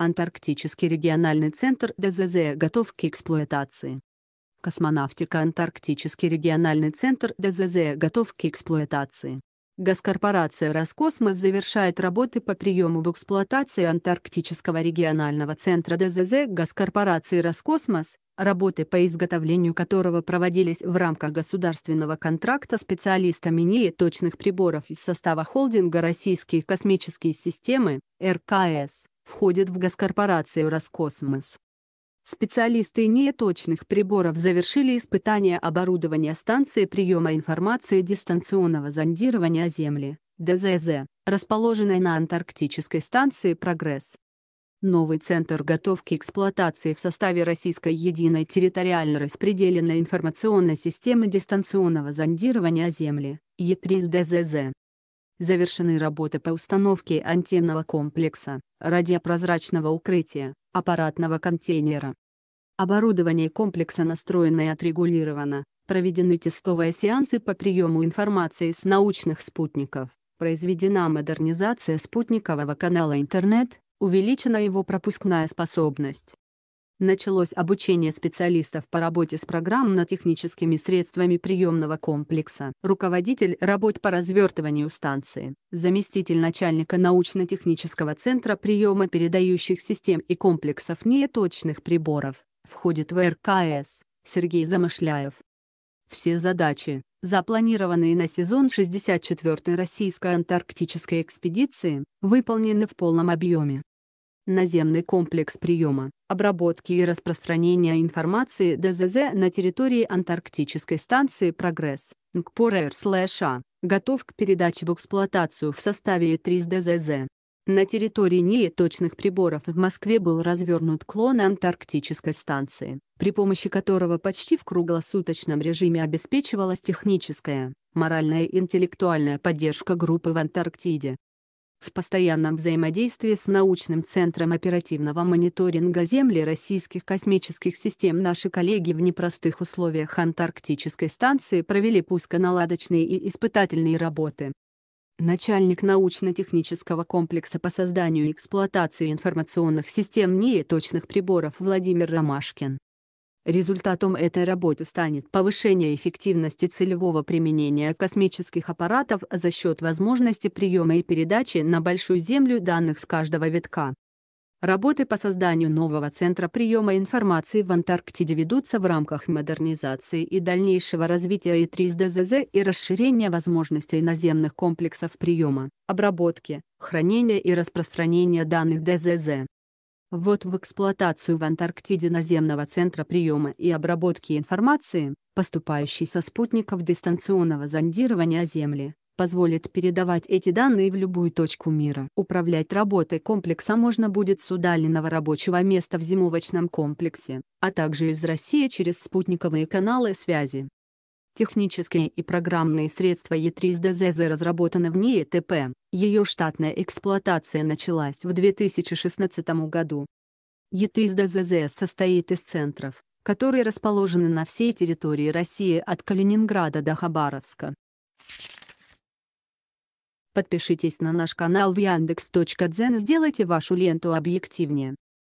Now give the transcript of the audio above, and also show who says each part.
Speaker 1: Антарктический региональный центр ДЗЗ готов к эксплуатации. Космонавтика Антарктический региональный центр ДЗЗ готов к эксплуатации. Госкорпорация «Роскосмос» завершает работы по приему в эксплуатацию Антарктического регионального центра ДЗЗ Госкорпорации «Роскосмос», работы по изготовлению которого проводились в рамках государственного контракта специалистами НИИ точных приборов из состава холдинга «Российские космические системы» РКС входит в госкорпорацию «Роскосмос». Специалисты нееточных приборов завершили испытания оборудования станции приема информации дистанционного зондирования Земли, ДЗЗ, расположенной на антарктической станции «Прогресс». Новый центр готов к эксплуатации в составе российской единой территориально распределенной информационной системы дистанционного зондирования Земли, Е3СДЗЗ. Завершены работы по установке антенного комплекса, радиопрозрачного укрытия, аппаратного контейнера. Оборудование комплекса настроено и отрегулировано, проведены тестовые сеансы по приему информации с научных спутников, произведена модернизация спутникового канала интернет, увеличена его пропускная способность, началось обучение специалистов по работе с программно-техническими средствами приемного комплекса, руководитель работ по развертыванию станции, заместитель начальника научно-технического центра приема передающих систем и комплексов неточных приборов, входит в РКС, Сергей Замышляев. Все задачи, запланированные на сезон 64-й российско-антарктической экспедиции, выполнены в полном объеме наземный комплекс приема, обработки и распространения информации ДЗЗ на территории антарктической станции «Прогресс» (НКПР/А) готов к передаче в эксплуатацию в составе ТРИС ДЗЗ. На территории НИИ точных приборов в Москве был развернут клон антарктической станции, при помощи которого почти в круглосуточном режиме обеспечивалась техническая, моральная и интеллектуальная поддержка группы в Антарктиде в постоянном взаимодействии с научным центром оперативного мониторинга Земли российских космических систем наши коллеги в непростых условиях антарктической станции провели пусконаладочные и испытательные работы. Начальник научно-технического комплекса по созданию и эксплуатации информационных систем НИИ точных приборов Владимир Ромашкин Результатом этой работы станет повышение эффективности целевого применения космических аппаратов за счет возможности приема и передачи на Большую Землю данных с каждого витка. Работы по созданию нового центра приема информации в Антарктиде ведутся в рамках модернизации и дальнейшего развития И3ДЗЗ и расширения возможностей наземных комплексов приема, обработки, хранения и распространения данных ДЗЗ. Вот в эксплуатацию в Антарктиде наземного центра приема и обработки информации, поступающей со спутников дистанционного зондирования Земли, позволит передавать эти данные в любую точку мира. Управлять работой комплекса можно будет с удаленного рабочего места в зимовочном комплексе, а также из России через спутниковые каналы связи. Технические и программные средства Е3СДЗ разработаны в ней Ее штатная эксплуатация началась в 2016 году. Е3СДЗ состоит из центров, которые расположены на всей территории России от Калининграда до Хабаровска. Подпишитесь на наш канал в Яндекс.Дзен и сделайте вашу ленту объективнее.